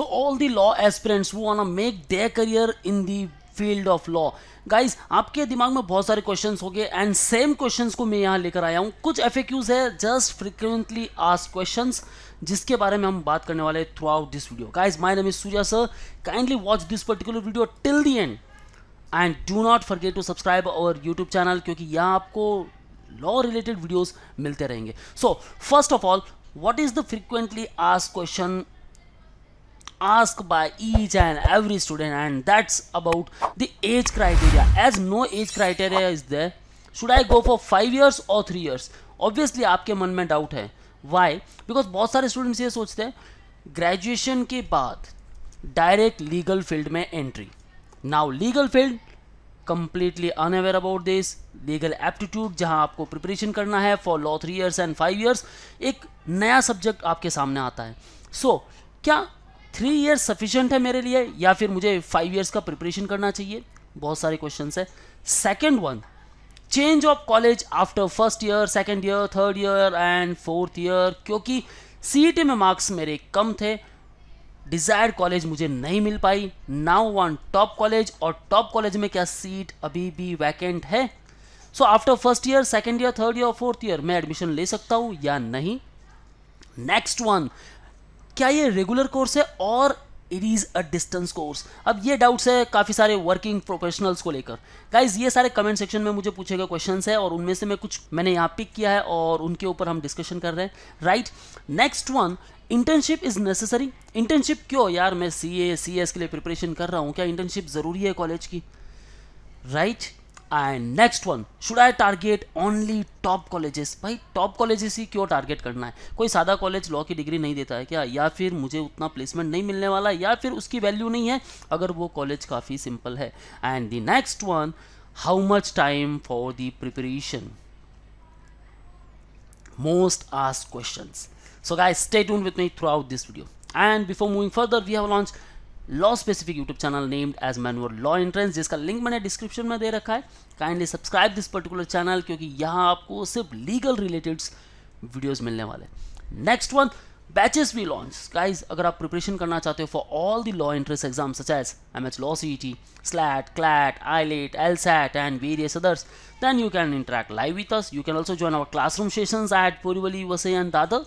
All all law aspirants वो on wanna make their career in the field of law guys आपके दिमाग में बहुत सारे क्वेश्चन हो गए एंड सेम क्वेश्चन को मैं यहाँ लेकर आया हूँ कुछ एफ है जस्ट फ्रिक्वेंटली आस्क क्वेश्चन जिसके बारे में हम बात करने वाले throughout this video guys my name is Surya sir kindly watch this particular video till the end and do not forget to subscribe our YouTube channel क्योंकि यहाँ आपको लॉ रिलेटेड वीडियोज मिलते रहेंगे so first of all what is the frequently asked question asked by each and every student and that's about the age criteria as no age criteria is there should i go for 5 years or 3 years obviously आपके मन में doubt है why because बहुत सारे students ये सोचते हैं graduation के बाद डायरेक्ट लीगल फील्ड में entry now legal field completely unaware about this legal aptitude जहां आपको प्रिपरेशन करना है for law three years and five years एक नया सब्जेक्ट आपके सामने आता है सो so, क्या थ्री ईयर्स सफिशियंट है मेरे लिए या फिर मुझे फाइव ईयर्स का प्रिपरेशन करना चाहिए बहुत सारे क्वेश्चन है second one change of college after first year second year third year and fourth year क्योंकि सी e में मार्क्स मेरे कम थे डिज़ायर्ड कॉलेज मुझे नहीं मिल पाई नाउ वन टॉप कॉलेज और टॉप कॉलेज में क्या सीट अभी भी वैकेंट है so after first year second year third year fourth year मैं एडमिशन ले सकता हूँ या नहीं नेक्स्ट वन क्या ये रेगुलर कोर्स है और it is a distance course अब ये डाउट्स है काफ़ी सारे वर्किंग प्रोफेशनल्स को लेकर गाइज ये सारे कमेंट सेक्शन में मुझे पूछे गए क्वेश्चन है और उनमें से मैं कुछ मैंने यहाँ पिक किया है और उनके ऊपर हम डिस्कशन कर रहे हैं right next one internship is necessary internship क्यों यार मैं सी ए सी एस के लिए प्रिपरेशन कर रहा हूँ क्या इंटर्नशिप ज़रूरी है कॉलेज की right right? And next one should I target only top colleges भाई टॉप कॉलेजेस ही क्यों टारगेट करना है कोई सादा कॉलेज लॉ की डिग्री नहीं देता है क्या या फिर मुझे उतना प्लेसमेंट नहीं मिलने वाला या फिर उसकी वैल्यू नहीं है अगर वो कॉलेज काफ़ी सिंपल है and the next one how much time for the preparation most asked question so guys stay with me throughout this video and before moving further we have launch law specific YouTube channel named as manual law entrance जिसका link मैंने description में दे रखा है kindly subscribe this particular channel क्योंकि यहाँ आपको सिर्फ लीगल रिलेटेड वीडियोज़ मिलने वाले नेक्स्ट वन बैचेस भी लॉन्च गाइज अगर आप प्रिपरेशन करना चाहते हो for all the law entrance exam such as M H law C T SLAT CLAT AILET L SAT and various others then you can interact live with us you can also join our classroom session at Borivali Vasai and Dadar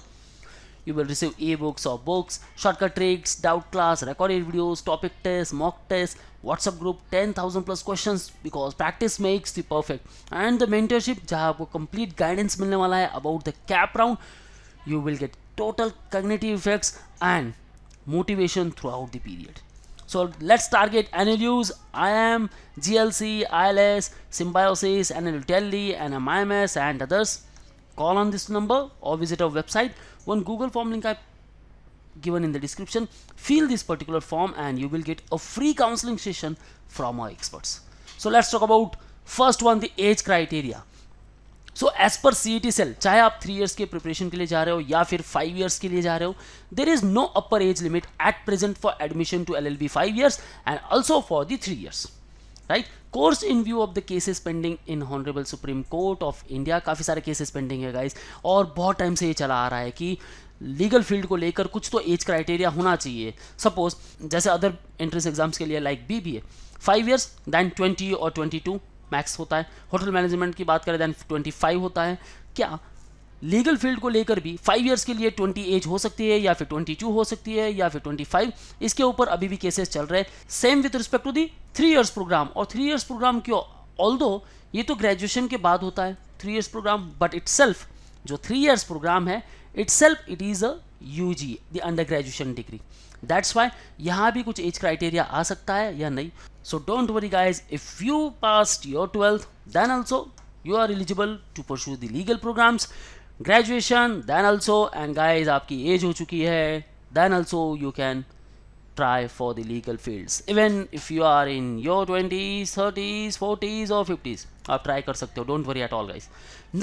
You will receive ebooks or books, shortcut tricks, doubt class, recorded videos, topic tests, mock tests, WhatsApp group, 10,000 plus questions because practice makes the perfect. And the mentorship जहाँ complete guidance मिलने वाला about the cap round, you will get total cognitive effects and motivation throughout the period. So let's target NLUs, IM, GLC, ILS, Symbiosis, NLU Delhi, and MIMS and others. Call on this number or visit our website one google form link i given in the description fill this particular form and you will get a free counseling session from our experts so let's talk about first one the age criteria so as per cet cell chahe aap 3 years ke preparation ke liye ja 5 years ke liye ja there is no upper age limit at present for admission to llb 5 years and also for the 3 years right course in view of the cases pending in honourable Supreme Court of India काफ़ी सारे cases pending है guys और बहुत time से ये चला आ रहा है कि लीगल फील्ड को लेकर कुछ तो एज क्राइटेरिया होना चाहिए सपोज जैसे अदर एंट्रेंस एग्जाम्स के लिए like B B A five years then twenty और ट्वेंटी टू मैक्स होता है होटल मैनेजमेंट की बात करें दैन ट्वेंटी फाइव होता है क्या लीगल फील्ड को लेकर भी फाइव ईयर्स के लिए ट्वेंटी एज हो सकती है या फिर ट्वेंटी टू हो सकती है या फिर ट्वेंटी फाइव इसके ऊपर अभी भी केसेस चल रहे हैं same with respect to the three years program और थ्री ईयर्स प्रोग्राम क्यों ऑल ये तो ग्रेजुएशन के बाद होता है three years program but it जो थ्री ईयर्स प्रोग्राम है itself it is a U G the under graduation degree that's why यहाँ भी कुछ एज क्राइटेरिया आ सकता है या नहीं so don't worry guys if you pass your twelfth then also you are eligible to pursue the legal programs graduation then also and guys आपकी age हो चुकी है then also you can try for the legal field even if you are in your twenties thirties forties और fifties आप try कर सकते हो don't worry at all guys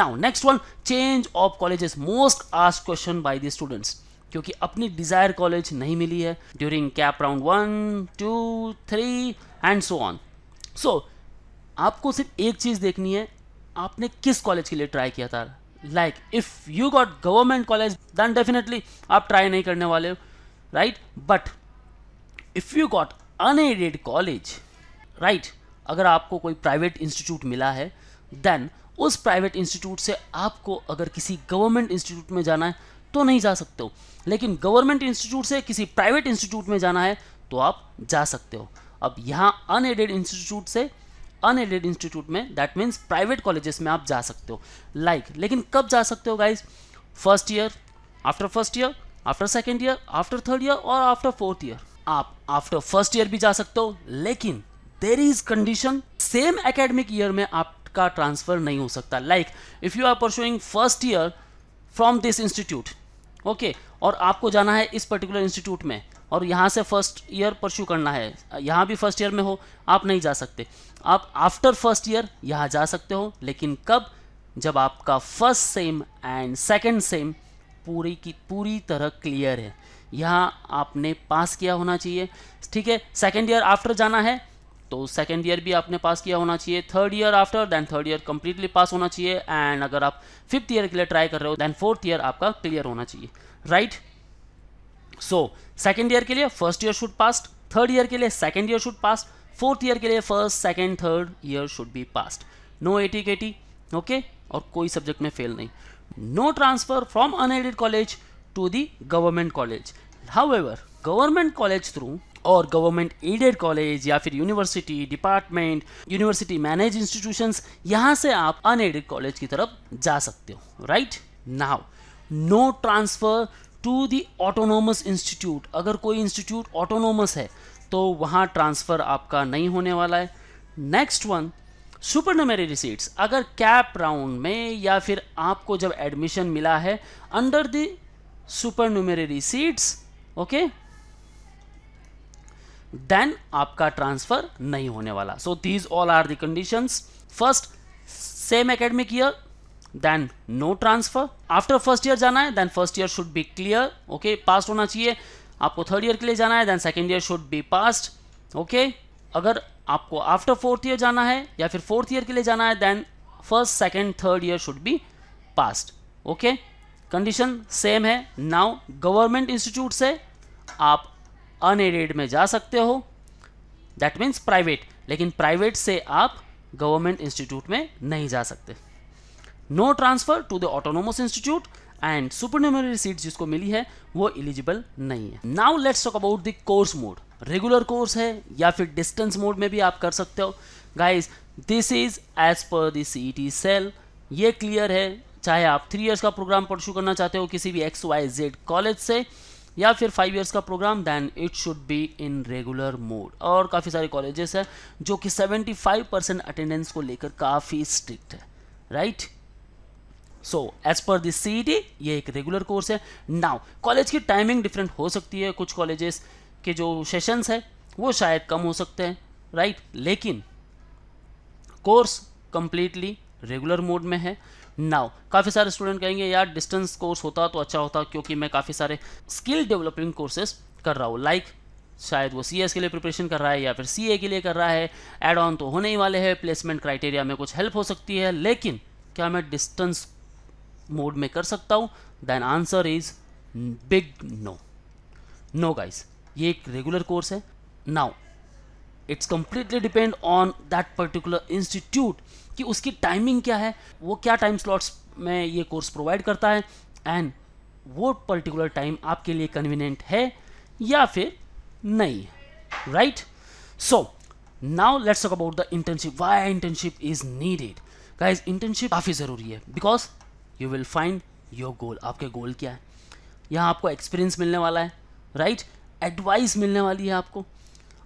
now next one change of college most asked question by the students क्योंकि अपनी desire college नहीं मिली है during CAP round one two three and so on so आपको सिर्फ एक चीज देखनी है आपने किस कॉलेज के लिए ट्राई किया था like if you got government college then definitely आप ट्राई नहीं करने वाले right but if you got unaided college right अगर आपको कोई प्राइवेट इंस्टीट्यूट मिला है देन उस प्राइवेट इंस्टीट्यूट से आपको अगर किसी गवर्नमेंट इंस्टीट्यूट में जाना है तो नहीं जा सकते हो लेकिन गवर्नमेंट इंस्टीट्यूट से किसी प्राइवेट इंस्टीट्यूट में जाना है तो आप जा सकते हो अब यहाँ अनएडेड इंस्टीट्यूट से अनएडेड इंस्टीट्यूट में दैट मीन्स प्राइवेट कॉलेजेस में आप जा सकते हो लाइक like, लेकिन कब जा सकते हो guys first year after first year after second year after third year और आफ्टर फोर्थ ईयर आप आफ्टर फर्स्ट ईयर भी जा सकते हो लेकिन there is condition same academic year में आपका ट्रांसफर नहीं हो सकता like if you are pursuing first year from this institute okay और आपको जाना है इस पर्टिकुलर इंस्टीट्यूट में और यहाँ से फर्स्ट ईयर परस्यू करना है यहाँ भी फर्स्ट ईयर में हो आप नहीं जा सकते आप आफ्टर फर्स्ट ईयर यहाँ जा सकते हो लेकिन कब जब आपका first sem and second sem पूरी की पूरी तरह क्लियर है यहाँ आपने पास किया होना चाहिए ठीक है सेकेंड ईयर आफ्टर जाना है तो सेकेंड ईयर भी आपने पास किया होना चाहिए third year after then third year completely pass होना चाहिए एंड अगर आप फिफ्थ ईयर के लिए ट्राई कर रहे हो देन फोर्थ ईयर आपका क्लियर होना चाहिए right right? So second year के लिए first year should passed third year के लिए second year should passed fourth year के लिए first second third year should be passed no AT KT okay और कोई सब्जेक्ट में फेल नहीं no transfer from unaided college to the government college however government college through और government aided college या फिर university department university manage institution यहाँ से आप अनएडेड कॉलेज की तरफ जा सकते हो right now no transfer to the autonomous institute अगर कोई इंस्टीट्यूट ऑटोनोमस है तो वहाँ ट्रांसफ़र आपका नहीं होने वाला है next one supernumerary receipts अगर कैप राउंड में या फिर आपको जब एडमिशन मिला है under the supernumerary receipts okay then आपका ट्रांसफर नहीं होने वाला so these all are the conditions first sem academic year then no transfer after first year जाना है then first year should be clear okay pass होना चाहिए आपको third year के लिए जाना है then second year should be passed okay अगर आपको आफ्टर फोर्थ ईयर जाना है या फिर फोर्थ ईयर के लिए जाना है then first second third year should be passed okay condition same है नाउ गवर्नमेंट इंस्टीट्यूट से आप अनएडेड में जा सकते हो दैट मीन्स प्राइवेट लेकिन प्राइवेट से आप गवर्नमेंट इंस्टीट्यूट में नहीं जा सकते no transfer to the autonomous institute and supernumerary seat जिसको मिली है वो एलिजिबल नहीं है now let's talk about the course mode regular course है या फिर डिस्टेंस मोड में भी आप कर सकते हो guys this is as per the टी सेल ये क्लियर है चाहे आप थ्री ईयर्स का प्रोग्राम परस्यू करना चाहते हो किसी भी एक्स वाई जेड कॉलेज से या फिर फाइव ईयर्स का program then it should be in regular mode और काफ़ी सारे कॉलेजेस हैं जो कि सेवेंटी फाइव परसेंट अटेंडेंस को लेकर काफ़ी स्ट्रिक्ट है right right? So as per this सी ये एक रेगुलर कोर्स है नाउ कॉलेज की टाइमिंग डिफरेंट हो सकती है कुछ कॉलेजेस के जो सेशंस है वो शायद कम हो सकते हैं राइट right? लेकिन कोर्स कंप्लीटली रेगुलर मोड में है नाउ काफ़ी सारे स्टूडेंट कहेंगे यार डिस्टेंस कोर्स होता तो अच्छा होता क्योंकि मैं काफ़ी सारे स्किल डेवलपिंग कोर्सेज कर रहा हूँ लाइक like, शायद वो सी के लिए प्रिपरेशन कर रहा है या फिर सी के लिए कर रहा है एड ऑन तो होने ही वाले हैं प्लेसमेंट क्राइटेरिया में कुछ हेल्प हो सकती है लेकिन क्या मैं डिस्टेंस मोड में कर सकता हूँ then answer is big no no guys ये एक रेगुलर कोर्स है now it's completely depend on that particular institute कि उसकी टाइमिंग क्या है वो क्या टाइम स्लॉट्स में ये कोर्स प्रोवाइड करता है एंड वो पर्टिकुलर टाइम आपके लिए कन्वीनियंट है या फिर नहीं right so now let's talk about the internship why internship is needed guys internship काफ़ी ज़रूरी है because you will find your goal आपके गोल क्या है यहाँ आपको एक्सपीरियंस मिलने वाला है राइट एडवाइस मिलने वाली है आपको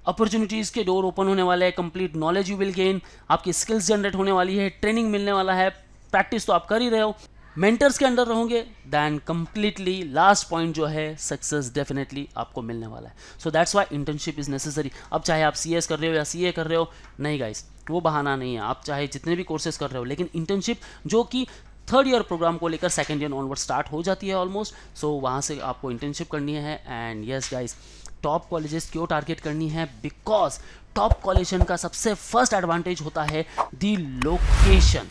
अपॉर्चुनिटीज़ के डोर ओपन होने वाले हैं complete knowledge you will gain आपकी स्किल्स जनरेट होने वाली है ट्रेनिंग मिलने वाला है प्रैक्टिस तो आप कर ही रहे हो मेंटर्स के अंडर रहोगे दैन कंप्लीटली लास्ट पॉइंट जो है सक्सेस डेफिनेटली आपको मिलने वाला है so that's why internship is necessary अब चाहे आप सी कर रहे हो या सी कर रहे हो नहीं गाइस वो बहाना नहीं है आप चाहे जितने भी कोर्सेज कर रहे हो लेकिन इंटर्नशिप जो कि थर्ड ईयर प्रोग्राम को लेकर सेकेंड ईयर ऑनवर्ड स्टार्ट हो जाती है ऑलमोस्ट सो वहाँ से आपको इंटर्नशिप करनी है and yes guys top colleges क्यों टारगेट करनी है बिकॉज टॉप कॉलेजन का सबसे फर्स्ट एडवांटेज होता है the location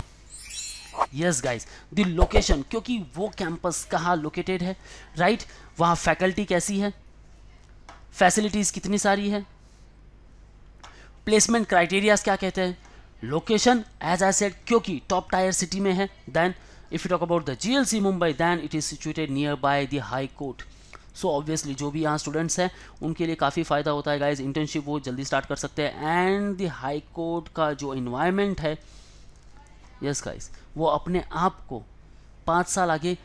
yes guys the location क्योंकि वो कैंपस कहाँ लोकेटेड है राइट right? वहाँ फैकल्टी कैसी है फैसिलिटीज़ कितनी सारी है प्लेसमेंट क्राइटेरियाज क्या कहते हैं लोकेशन सेट क्योंकि टॉप टायर सिटी में है city if you talk about the G L C Mumbai then it is situated near by the high court so so obviously जो भी यहाँ स्टूडेंट्स हैं उनके लिए काफ़ी फ़ायदा होता है गाइज इंटर्नशिप वो जल्दी स्टार्ट कर सकते हैं एंड द हाई कोर्ट का जो इन्वायरमेंट है यस yes गाइज वो अपने आप को पाँच साल आगे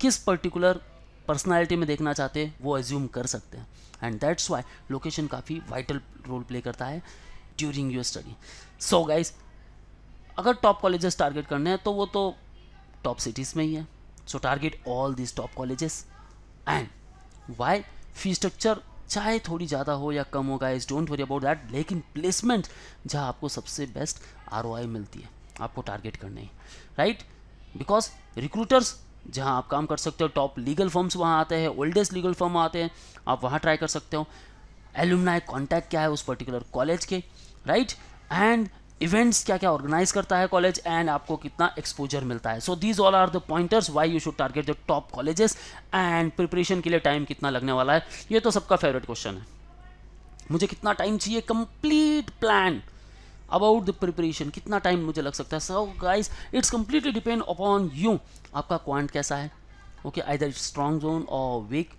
किस पर्टिकुलर पर्सनैलिटी में देखना चाहते हैं वो एज्यूम कर सकते हैं एंड दैट्स वाई लोकेशन काफ़ी वाइटल रोल प्ले करता है during your study so guys अगर टॉप कॉलेजेस टारगेट करने हैं तो वो तो टॉप सिटीज़ में ही है so target all this top colleges and why fee structure चाहे थोड़ी ज़्यादा हो या कम हो is don't worry about that लेकिन प्लेसमेंट जहाँ आपको सबसे बेस्ट आर मिलती है आपको टारगेट करने है राइट बिकॉज रिक्रूटर्स जहाँ आप काम कर सकते हो टॉप लीगल फॉर्म्स वहाँ आते हैं ओल्डेस्ट लीगल फॉर्म आते हैं आप वहाँ ट्राई कर सकते हो एलुमनाई कॉन्टैक्ट क्या है उस पर्टिकुलर कॉलेज के राइट एंड इवेंट्स क्या क्या ऑर्गेनाइज करता है कॉलेज एंड आपको कितना एक्सपोजर मिलता है so these all are the pointers why you should target the top colleges and preparation के लिए टाइम कितना लगने वाला है ये तो सबका फेवरेट क्वेश्चन है मुझे कितना टाइम चाहिए complete plan about the preparation कितना टाइम मुझे लग सकता है so guys it's completely depend upon you आपका क्वांट कैसा है okay either it's strong zone और वीक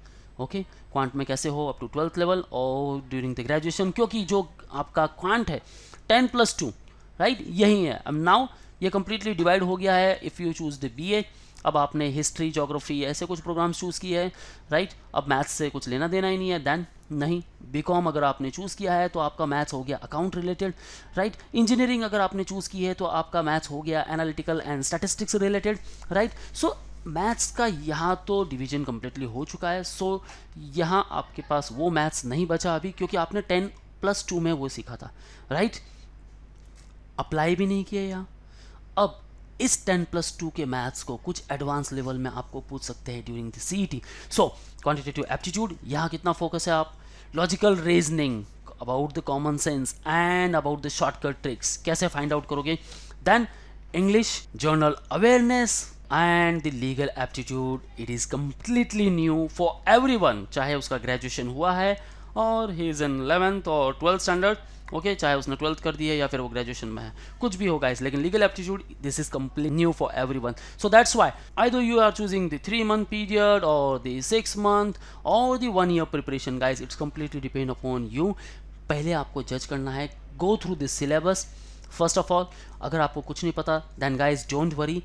ओके क्वांट में कैसे हो अप टू ट्वेल्थ लेवल और ड्यूरिंग द ग्रेजुएशन क्योंकि जो आपका क्वांट है ten plus two right right? यही है अब नाउ ये कम्प्लीटली डिवाइड हो गया है if you choose the B अब आपने हिस्ट्री जोग्राफी ऐसे कुछ प्रोग्राम्स चूज़ किए हैं राइट अब मैथ्स से कुछ लेना देना ही नहीं है देन नहीं बीकॉम अगर आपने चूज़ किया है तो आपका मैथ्स हो गया अकाउंट रिलेटेड राइट इंजीनियरिंग अगर आपने चूज़ की है तो आपका मैथ्स हो गया analytical and statistics related right so maths का यहाँ तो डिवीजन कम्प्लीटली हो चुका है सो so, यहाँ आपके पास वो मैथ्स नहीं बचा अभी क्योंकि आपने टेन प्लस टू में वो सीखा था राइट right? अप्लाई भी नहीं किया यहाँ अब इस 10 प्लस टू के मैथ्स को कुछ एडवांस लेवल में आपको पूछ सकते हैं during the C T so quantitative aptitude यहाँ कितना फोकस है आप logical reasoning about the common sense and about the shortcut tricks कैसे फाइंड आउट करोगे then English general awareness and the legal aptitude it is completely new for every चाहे उसका graduation हुआ है और ही इज़ इन इलेवेंथ और twelfth standard okay okay, चाहे उसने ट्वेल्थ कर दी है या फिर वो ग्रेजुएशन में है कुछ भी होगा इस लेकिन legal aptitude this is complete new for every one so that's why I though you are choosing the three month period और द सिक्स मंथ और the one year preparation guys it's completely depend upon you पहले आपको जज करना है go through this syllabus first of all अगर आपको कुछ नहीं पता then guys don't worry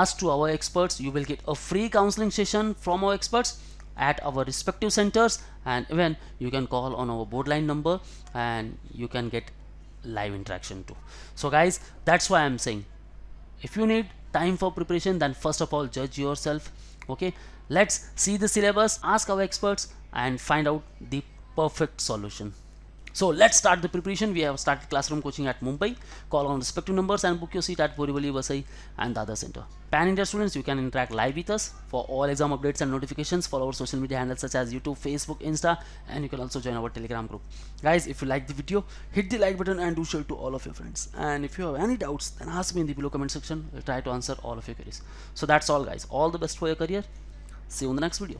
ask to our experts you will get a free counselling session from our experts at our respective centers and even you can call on our board line number and you can get live interaction too so guys that's why i'm saying if you need time for preparation then first of all judge yourself okay let's see the syllabus ask our experts and find out the perfect solution so let's start the preparation. We have started classroom coaching at Mumbai. Call on respective numbers and book your seat at Borivali, Vasai and Dada Center. Pan India students, you can interact live with us for all exam updates and notifications. Follow our social media handles such as YouTube, Facebook, Insta and you can also join our Telegram group. Guys, if you like the video, hit the like button and do share to all of your friends. And if you have any doubts, then ask me in the below comment section. We'll try to answer all of your queries. So that's all guys. All the best for your career. See you in the next video.